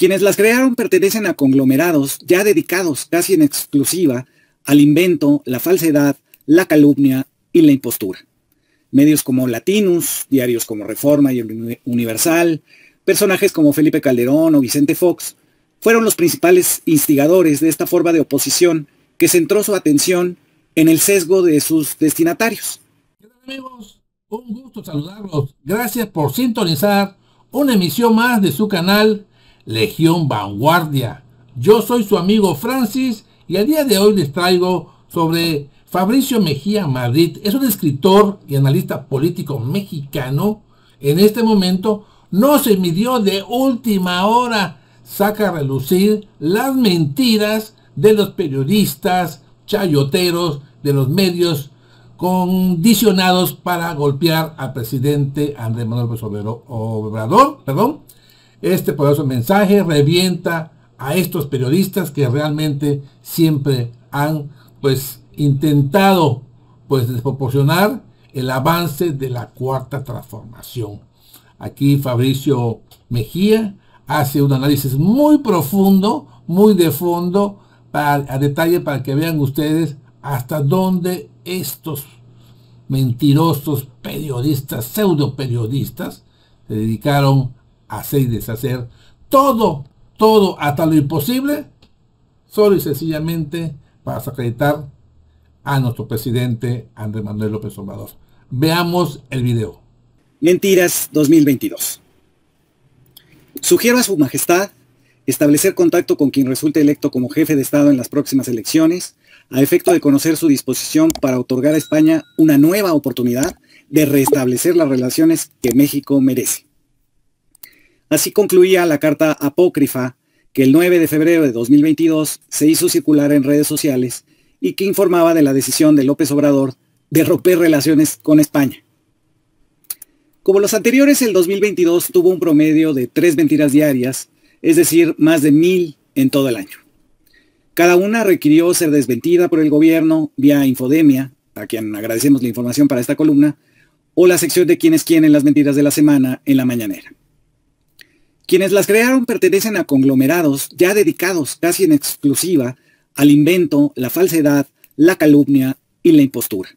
Quienes las crearon pertenecen a conglomerados ya dedicados casi en exclusiva al invento, la falsedad, la calumnia y la impostura. Medios como Latinus, diarios como Reforma y Universal, personajes como Felipe Calderón o Vicente Fox, fueron los principales instigadores de esta forma de oposición que centró su atención en el sesgo de sus destinatarios. un gusto saludarlos. Gracias por sintonizar una emisión más de su canal Legión Vanguardia. Yo soy su amigo Francis y a día de hoy les traigo sobre Fabricio Mejía Madrid. Es un escritor y analista político mexicano. En este momento no se midió de última hora. Saca a relucir las mentiras de los periodistas, chayoteros, de los medios condicionados para golpear al presidente Andrés Manuel Obrador, perdón, este poderoso mensaje revienta a estos periodistas que realmente siempre han pues intentado pues desproporcionar el avance de la cuarta transformación. Aquí Fabricio Mejía hace un análisis muy profundo, muy de fondo, a detalle para que vean ustedes hasta dónde estos mentirosos periodistas, pseudo periodistas, se dedicaron hacer y deshacer todo, todo, hasta lo imposible, solo y sencillamente para acreditar a nuestro presidente Andrés Manuel López Obrador. Veamos el video. Mentiras 2022. Sugiero a su majestad establecer contacto con quien resulte electo como jefe de Estado en las próximas elecciones, a efecto de conocer su disposición para otorgar a España una nueva oportunidad de restablecer las relaciones que México merece. Así concluía la carta apócrifa que el 9 de febrero de 2022 se hizo circular en redes sociales y que informaba de la decisión de López Obrador de romper relaciones con España. Como los anteriores, el 2022 tuvo un promedio de tres mentiras diarias, es decir, más de mil en todo el año. Cada una requirió ser desmentida por el gobierno vía Infodemia, a quien agradecemos la información para esta columna, o la sección de quienes quieren las mentiras de la semana en la mañanera. Quienes las crearon pertenecen a conglomerados ya dedicados casi en exclusiva al invento, la falsedad, la calumnia y la impostura.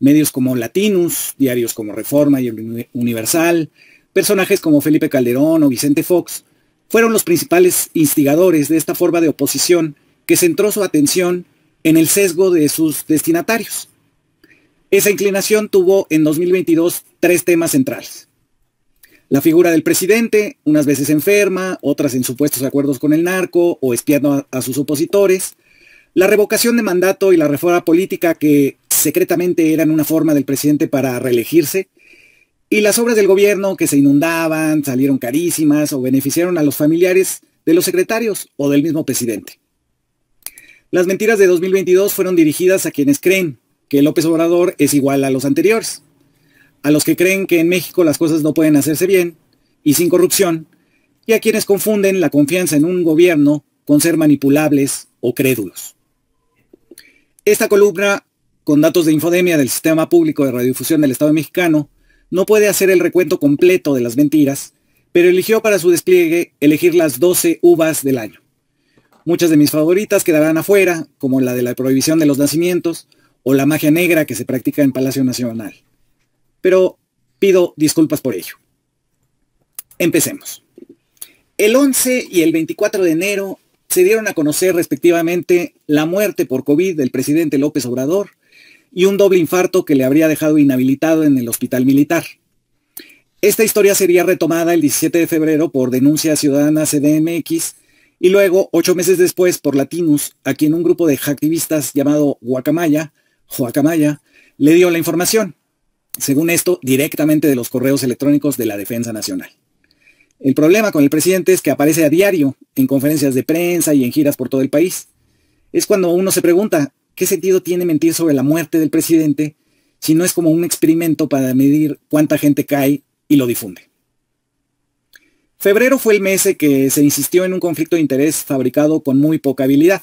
Medios como Latinus, diarios como Reforma y Universal, personajes como Felipe Calderón o Vicente Fox, fueron los principales instigadores de esta forma de oposición que centró su atención en el sesgo de sus destinatarios. Esa inclinación tuvo en 2022 tres temas centrales. La figura del presidente, unas veces enferma, otras en supuestos acuerdos con el narco o espiando a, sus opositores. La revocación de mandato y la reforma política que secretamente eran una forma del presidente para reelegirse. Y las obras del gobierno que se inundaban, salieron carísimas o beneficiaron a los familiares de los secretarios o del mismo presidente. Las mentiras de 2022 fueron dirigidas a quienes creen que López Obrador es igual a los anteriores a los que creen que en México las cosas no pueden hacerse bien y sin corrupción, y a quienes confunden la confianza en un gobierno con ser manipulables o crédulos. Esta columna, con datos de infodemia del Sistema Público de Radiodifusión del Estado mexicano, no puede hacer el recuento completo de las mentiras, pero eligió para su despliegue elegir las 12 uvas del año. Muchas de mis favoritas quedarán afuera, como la de la prohibición de los nacimientos o la magia negra que se practica en Palacio Nacional pero pido disculpas por ello. Empecemos. El 11 y el 24 de enero se dieron a conocer respectivamente la muerte por COVID del presidente López Obrador y un doble infarto que le habría dejado inhabilitado en el hospital militar. Esta historia sería retomada el 17 de febrero por Denuncia Ciudadana CDMX y luego, ocho meses después, por Latinus, a quien un grupo de activistas llamado Guacamaya, le dio la información según esto, directamente de los correos electrónicos de la Defensa Nacional. El problema con el presidente es que aparece a diario en conferencias de prensa y en giras por todo el país. Es cuando uno se pregunta, ¿qué sentido tiene mentir sobre la muerte del presidente si no es como un experimento para medir cuánta gente cae y lo difunde? Febrero fue el mes que se insistió en un conflicto de interés fabricado con muy poca habilidad.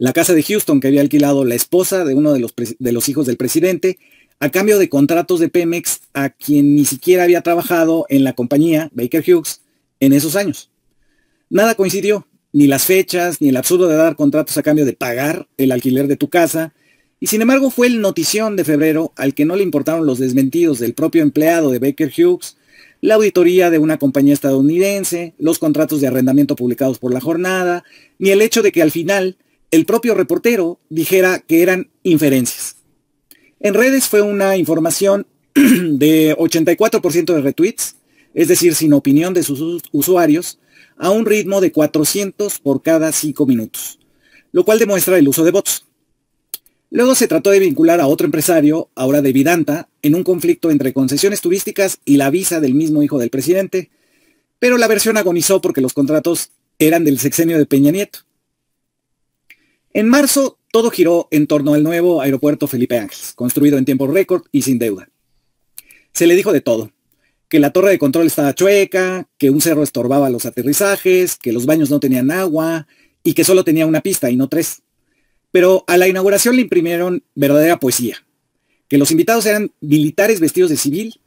La casa de Houston que había alquilado la esposa de uno de los, de los hijos del presidente a cambio de contratos de Pemex a quien ni siquiera había trabajado en la compañía Baker Hughes en esos años. Nada coincidió, ni las fechas, ni el absurdo de dar contratos a cambio de pagar el alquiler de tu casa, y sin embargo fue el notición de febrero al que no le importaron los desmentidos del propio empleado de Baker Hughes, la auditoría de una compañía estadounidense, los contratos de arrendamiento publicados por la jornada, ni el hecho de que al final el propio reportero dijera que eran inferencias. En redes fue una información de 84% de retweets, es decir, sin opinión de sus usuarios, a un ritmo de 400 por cada 5 minutos, lo cual demuestra el uso de bots. Luego se trató de vincular a otro empresario, ahora de Vidanta, en un conflicto entre concesiones turísticas y la visa del mismo hijo del presidente, pero la versión agonizó porque los contratos eran del sexenio de Peña Nieto. En marzo todo giró en torno al nuevo aeropuerto Felipe Ángeles, construido en tiempo récord y sin deuda. Se le dijo de todo, que la torre de control estaba chueca, que un cerro estorbaba los aterrizajes, que los baños no tenían agua y que solo tenía una pista y no tres. Pero a la inauguración le imprimieron verdadera poesía, que los invitados eran militares vestidos de civil,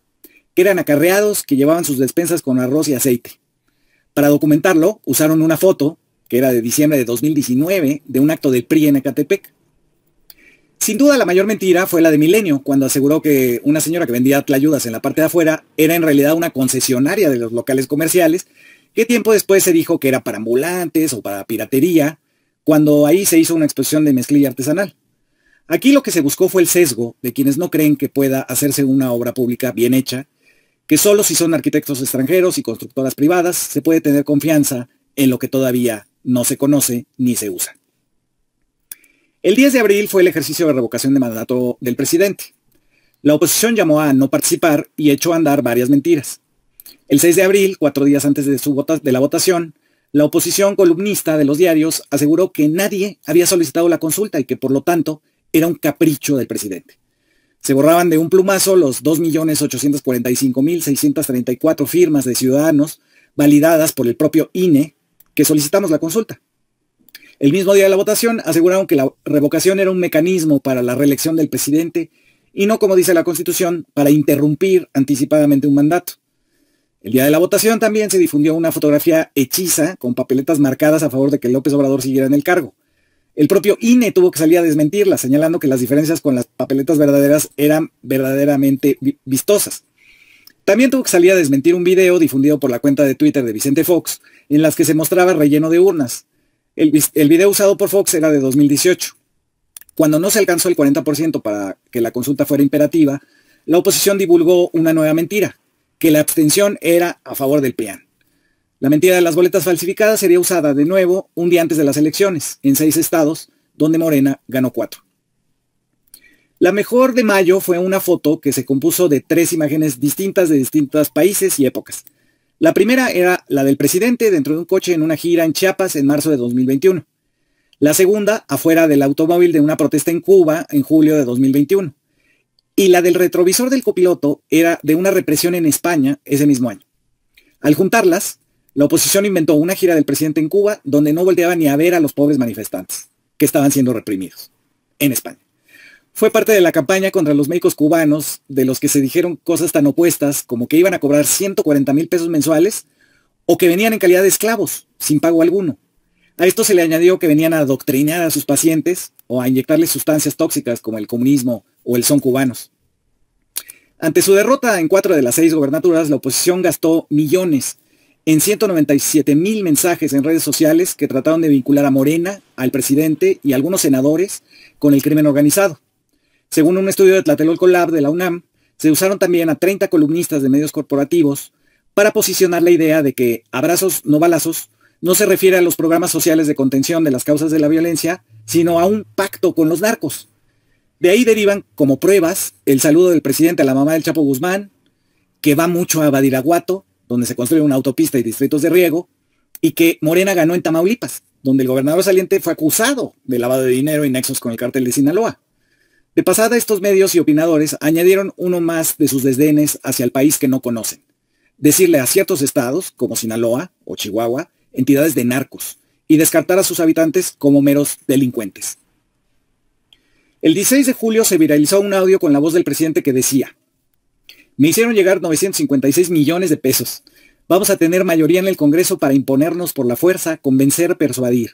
que eran acarreados, que llevaban sus despensas con arroz y aceite. Para documentarlo, usaron una foto que era de diciembre de 2019, de un acto del PRI en Ecatepec. Sin duda la mayor mentira fue la de Milenio, cuando aseguró que una señora que vendía tlayudas en la parte de afuera era en realidad una concesionaria de los locales comerciales, que tiempo después se dijo que era para ambulantes o para piratería, cuando ahí se hizo una exposición de mezclilla artesanal. Aquí lo que se buscó fue el sesgo de quienes no creen que pueda hacerse una obra pública bien hecha, que solo si son arquitectos extranjeros y constructoras privadas se puede tener confianza en lo que todavía no se conoce ni se usa. El 10 de abril fue el ejercicio de revocación de mandato del presidente. La oposición llamó a no participar y echó a andar varias mentiras. El 6 de abril, cuatro días antes de, su de la votación, la oposición columnista de los diarios aseguró que nadie había solicitado la consulta y que por lo tanto era un capricho del presidente. Se borraban de un plumazo los 2.845.634 firmas de ciudadanos validadas por el propio INE que solicitamos la consulta. El mismo día de la votación aseguraron que la revocación era un mecanismo para la reelección del presidente y no, como dice la Constitución, para interrumpir anticipadamente un mandato. El día de la votación también se difundió una fotografía hechiza con papeletas marcadas a favor de que López Obrador siguiera en el cargo. El propio INE tuvo que salir a desmentirla, señalando que las diferencias con las papeletas verdaderas eran verdaderamente vistosas. También tuvo que salir a desmentir un video difundido por la cuenta de Twitter de Vicente Fox, en las que se mostraba relleno de urnas. El, video usado por Fox era de 2018. Cuando no se alcanzó el 40% para que la consulta fuera imperativa, la oposición divulgó una nueva mentira, que la abstención era a favor del PLAN. La mentira de las boletas falsificadas sería usada de nuevo un día antes de las elecciones, en seis estados, donde Morena ganó cuatro. La mejor de mayo fue una foto que se compuso de tres imágenes distintas de distintos países y épocas. La primera era la del presidente dentro de un coche en una gira en Chiapas en marzo de 2021. La segunda, afuera del automóvil de una protesta en Cuba en julio de 2021. Y la del retrovisor del copiloto era de una represión en España ese mismo año. Al juntarlas, la oposición inventó una gira del presidente en Cuba donde no volteaba ni a ver a los pobres manifestantes que estaban siendo reprimidos en España. Fue parte de la campaña contra los médicos cubanos, de los que se dijeron cosas tan opuestas como que iban a cobrar 140 mil pesos mensuales o que venían en calidad de esclavos, sin pago alguno. A esto se le añadió que venían a adoctrinar a sus pacientes o a inyectarles sustancias tóxicas como el comunismo o el son cubanos. Ante su derrota en cuatro de las seis gobernaturas, la oposición gastó millones en 197 mil mensajes en redes sociales que trataron de vincular a Morena, al presidente y algunos senadores con el crimen organizado. Según un estudio de Tlatelolco Lab de la UNAM, se usaron también a 30 columnistas de medios corporativos para posicionar la idea de que abrazos no balazos no se refiere a los programas sociales de contención de las causas de la violencia, sino a un pacto con los narcos. De ahí derivan como pruebas el saludo del presidente a la mamá del Chapo Guzmán, que va mucho a Badiraguato, donde se construye una autopista y distritos de riego, y que Morena ganó en Tamaulipas, donde el gobernador saliente fue acusado de lavado de dinero y nexos con el cártel de Sinaloa. De pasada, estos medios y opinadores añadieron uno más de sus desdenes hacia el país que no conocen. Decirle a ciertos estados, como Sinaloa o Chihuahua, entidades de narcos, y descartar a sus habitantes como meros delincuentes. El 16 de julio se viralizó un audio con la voz del presidente que decía, me hicieron llegar 956 millones de pesos. Vamos a tener mayoría en el Congreso para imponernos por la fuerza, convencer, persuadir.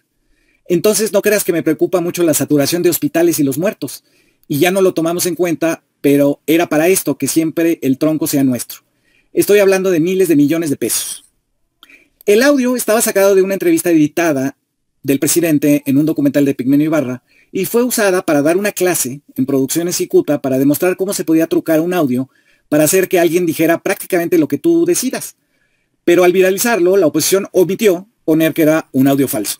Entonces no creas que me preocupa mucho la saturación de hospitales y los muertos y ya no lo tomamos en cuenta, pero era para esto que siempre el tronco sea nuestro. Estoy hablando de miles de millones de pesos. El audio estaba sacado de una entrevista editada del presidente en un documental de Pigmenio Ibarra y fue usada para dar una clase en producciones cuta para demostrar cómo se podía trucar un audio para hacer que alguien dijera prácticamente lo que tú decidas. Pero al viralizarlo, la oposición omitió poner que era un audio falso.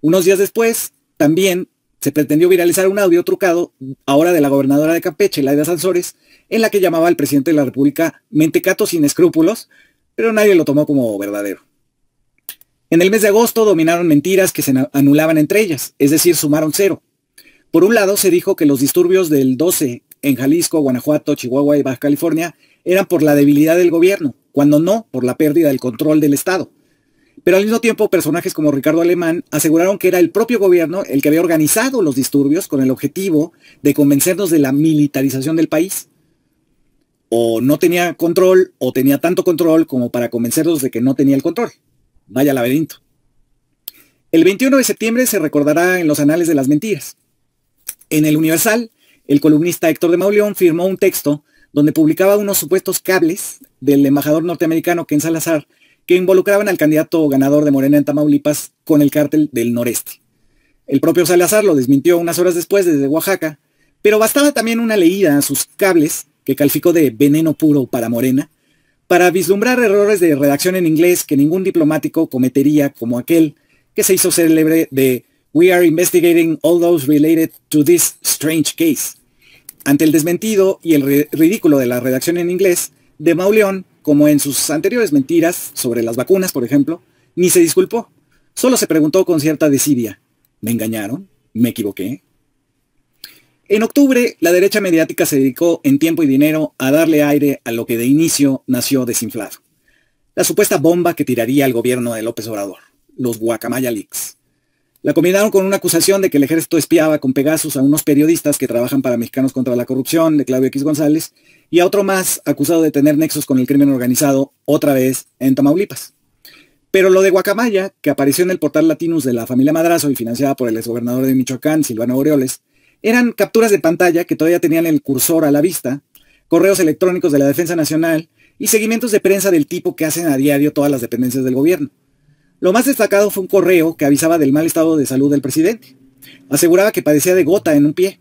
Unos días después, también se pretendió viralizar un audio trucado, ahora de la gobernadora de Campeche, Laida Sansores, en la que llamaba al presidente de la República mentecato sin escrúpulos, pero nadie lo tomó como verdadero. En el mes de agosto dominaron mentiras que se anulaban entre ellas, es decir, sumaron cero. Por un lado, se dijo que los disturbios del 12 en Jalisco, Guanajuato, Chihuahua y Baja California eran por la debilidad del gobierno, cuando no por la pérdida del control del Estado. Pero al mismo tiempo, personajes como Ricardo Alemán aseguraron que era el propio gobierno el que había organizado los disturbios con el objetivo de convencernos de la militarización del país. O no tenía control, o tenía tanto control como para convencernos de que no tenía el control. Vaya laberinto. El 21 de septiembre se recordará en los anales de las mentiras. En el Universal, el columnista Héctor de Mauleón firmó un texto donde publicaba unos supuestos cables del embajador norteamericano Ken Salazar que involucraban al candidato ganador de Morena en Tamaulipas con el cártel del noreste. El propio Salazar lo desmintió unas horas después desde Oaxaca, pero bastaba también una leída a sus cables, que calificó de veneno puro para Morena, para vislumbrar errores de redacción en inglés que ningún diplomático cometería como aquel que se hizo célebre de We are investigating all those related to this strange case. Ante el desmentido y el ridículo de la redacción en inglés, de Mauleón como en sus anteriores mentiras sobre las vacunas, por ejemplo, ni se disculpó. Solo se preguntó con cierta desidia. ¿Me engañaron? ¿Me equivoqué? En octubre, la derecha mediática se dedicó en tiempo y dinero a darle aire a lo que de inicio nació desinflado. La supuesta bomba que tiraría el gobierno de López Obrador, los Guacamaya Leaks. La combinaron con una acusación de que el ejército espiaba con Pegasus a unos periodistas que trabajan para Mexicanos contra la Corrupción, de Claudio X González, y a otro más acusado de tener nexos con el crimen organizado, otra vez en Tamaulipas. Pero lo de Guacamaya, que apareció en el portal Latinus de la familia Madrazo y financiada por el exgobernador de Michoacán, Silvano Aureoles, eran capturas de pantalla que todavía tenían el cursor a la vista, correos electrónicos de la Defensa Nacional y seguimientos de prensa del tipo que hacen a diario todas las dependencias del gobierno. Lo más destacado fue un correo que avisaba del mal estado de salud del presidente. Aseguraba que padecía de gota en un pie.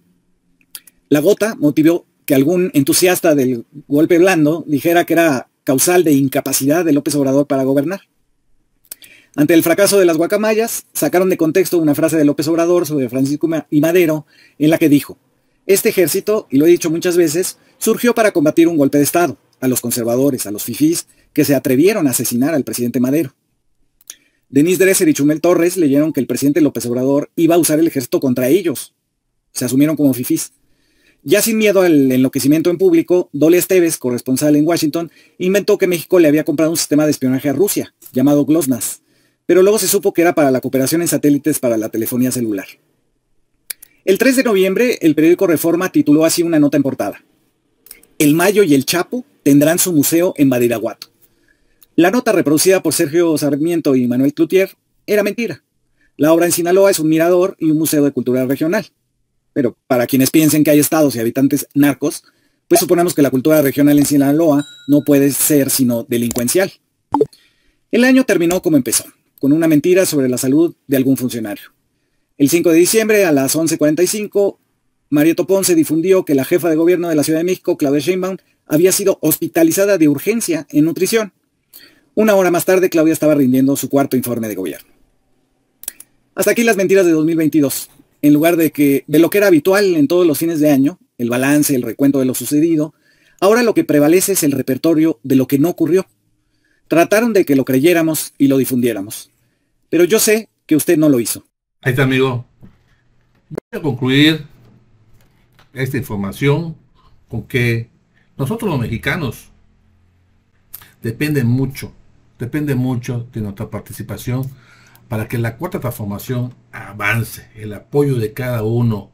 La gota motivó que algún entusiasta del golpe blando dijera que era causal de incapacidad de López Obrador para gobernar. Ante el fracaso de las guacamayas, sacaron de contexto una frase de López Obrador sobre Francisco y Madero, en la que dijo, este ejército, y lo he dicho muchas veces, surgió para combatir un golpe de Estado, a los conservadores, a los fifís, que se atrevieron a asesinar al presidente Madero. Denise Dresser y Chumel Torres leyeron que el presidente López Obrador iba a usar el ejército contra ellos. Se asumieron como fifís. Ya sin miedo al enloquecimiento en público, Dole Esteves, corresponsal en Washington, inventó que México le había comprado un sistema de espionaje a Rusia, llamado Glosnas, pero luego se supo que era para la cooperación en satélites para la telefonía celular. El 3 de noviembre, el periódico Reforma tituló así una nota en portada. El Mayo y el Chapo tendrán su museo en Badiraguato. La nota reproducida por Sergio Sarmiento y Manuel Cloutier era mentira. La obra en Sinaloa es un mirador y un museo de cultura regional. Pero para quienes piensen que hay estados y habitantes narcos, pues suponemos que la cultura regional en Sinaloa no puede ser sino delincuencial. El año terminó como empezó, con una mentira sobre la salud de algún funcionario. El 5 de diciembre a las 11.45, Marieto Ponce difundió que la jefa de gobierno de la Ciudad de México, Claudia Sheinbaum, había sido hospitalizada de urgencia en nutrición una hora más tarde, Claudia estaba rindiendo su cuarto informe de gobierno. Hasta aquí las mentiras de 2022. En lugar de, que, de lo que era habitual en todos los fines de año, el balance, el recuento de lo sucedido, ahora lo que prevalece es el repertorio de lo que no ocurrió. Trataron de que lo creyéramos y lo difundiéramos. Pero yo sé que usted no lo hizo. Ahí está, amigo. Voy a concluir esta información con que nosotros los mexicanos dependen mucho Depende mucho de nuestra participación para que la cuarta transformación avance. El apoyo de cada uno,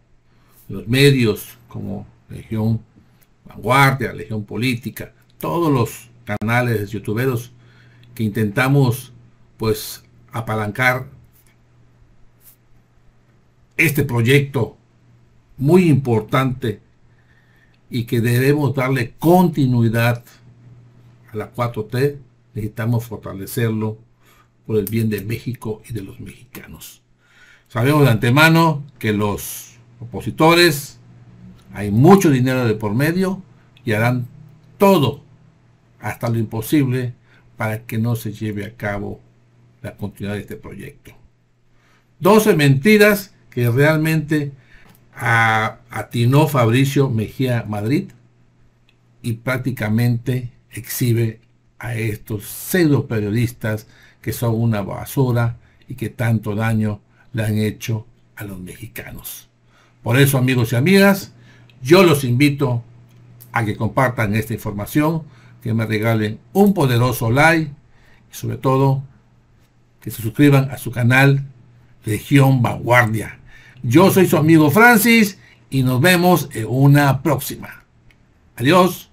los medios como Legión Vanguardia, Legión Política, todos los canales youtuberos que intentamos pues apalancar este proyecto muy importante y que debemos darle continuidad a la 4T necesitamos fortalecerlo por el bien de México y de los mexicanos. Sabemos de antemano que los opositores, hay mucho dinero de por medio y harán todo, hasta lo imposible, para que no se lleve a cabo la continuidad de este proyecto. 12 mentiras que realmente atinó Fabricio Mejía Madrid y prácticamente exhibe a estos pseudo periodistas que son una basura y que tanto daño le han hecho a los mexicanos. Por eso, amigos y amigas, yo los invito a que compartan esta información, que me regalen un poderoso like y sobre todo que se suscriban a su canal Región Vanguardia. Yo soy su amigo Francis y nos vemos en una próxima. Adiós.